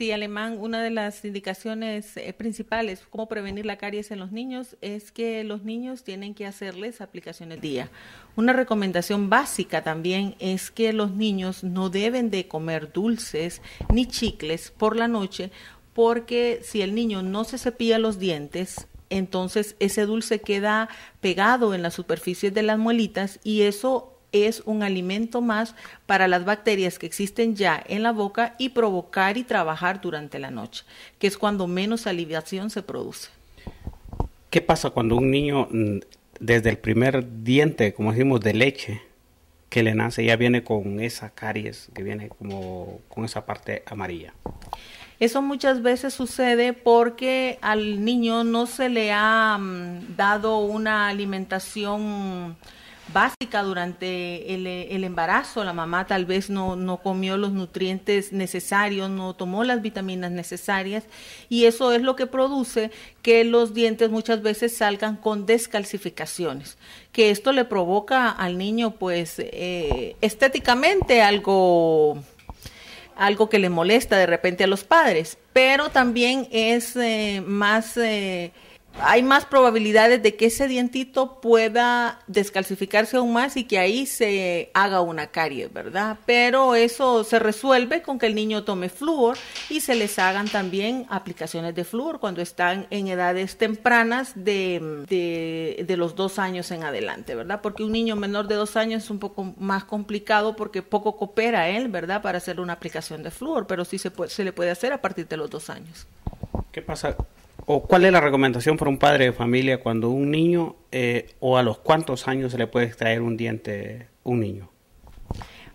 sí, Alemán, una de las indicaciones eh, principales, cómo prevenir la caries en los niños, es que los niños tienen que hacerles aplicaciones día. Una recomendación básica también es que los niños no deben de comer dulces ni chicles por la noche, porque si el niño no se cepilla los dientes, entonces ese dulce queda pegado en las superficies de las muelitas y eso es un alimento más para las bacterias que existen ya en la boca y provocar y trabajar durante la noche, que es cuando menos aliviación se produce. ¿Qué pasa cuando un niño mm, desde el primer diente, como decimos, de leche que le nace, ya viene con esa caries, que viene como con esa parte amarilla? Eso muchas veces sucede porque al niño no se le ha mm, dado una alimentación básica durante el, embarazo, la mamá tal vez no, comió los nutrientes necesarios, no tomó las vitaminas necesarias y eso es lo que produce que los dientes muchas veces salgan con descalcificaciones, que esto le provoca al niño pues eh, estéticamente algo algo que le molesta de repente a los padres, pero también es eh, más... Eh, hay más probabilidades de que ese dientito pueda descalcificarse aún más y que ahí se haga una carie, ¿verdad? Pero eso se resuelve con que el niño tome flúor y se les hagan también aplicaciones de flúor cuando están en edades tempranas de, de, los dos años en adelante, ¿verdad? Porque un niño menor de dos años es un poco más complicado porque poco coopera él, ¿verdad? Para hacer una aplicación de flúor, pero sí se, se le puede hacer a partir de los dos años. ¿Qué pasa ¿O cuál es la recomendación para un padre de familia cuando un niño eh, o a los cuántos años se le puede extraer un diente un niño?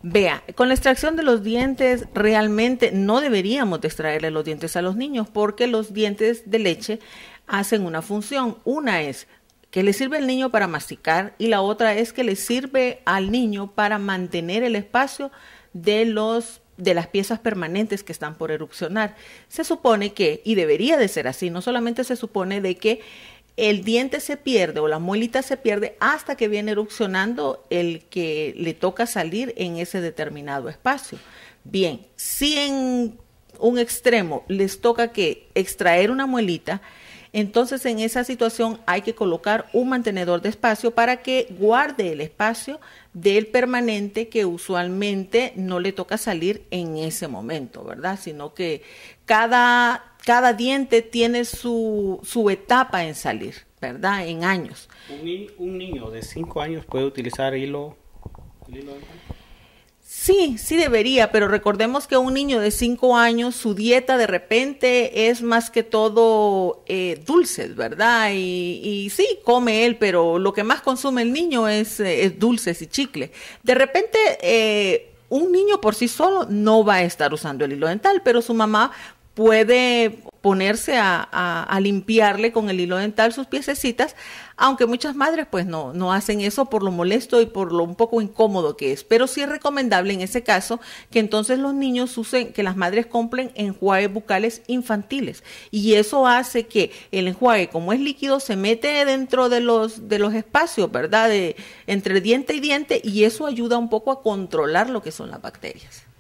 Vea, con la extracción de los dientes realmente no deberíamos de extraerle los dientes a los niños porque los dientes de leche hacen una función. Una es que le sirve al niño para masticar y la otra es que le sirve al niño para mantener el espacio de los de las piezas permanentes que están por erupcionar. Se supone que, y debería de ser así, no solamente se supone de que el diente se pierde o la muelita se pierde hasta que viene erupcionando el que le toca salir en ese determinado espacio. Bien, si en un extremo les toca que extraer una muelita, entonces en esa situación hay que colocar un mantenedor de espacio para que guarde el espacio del permanente que usualmente no le toca salir en ese momento, ¿verdad? Sino que cada, cada diente tiene su, etapa en salir, ¿verdad? En años. Un, niño de cinco años puede utilizar hilo. hilo Sí, sí debería, pero recordemos que un niño de 5 años, su dieta de repente es más que todo eh, dulces, ¿verdad? Y, sí, come él, pero lo que más consume el niño es, eh, dulces y chicle. De repente... Eh, un niño por sí solo no va a estar usando el hilo dental, pero su mamá puede ponerse a, limpiarle con el hilo dental sus piececitas, aunque muchas madres pues no, no hacen eso por lo molesto y por lo un poco incómodo que es. Pero sí es recomendable en ese caso que entonces los niños usen, que las madres compren enjuagues bucales infantiles. Y eso hace que el enjuague, como es líquido, se mete dentro de los, de los espacios, ¿verdad? De, entre diente y diente, y eso ayuda un poco a controlar lo que son las bacterias.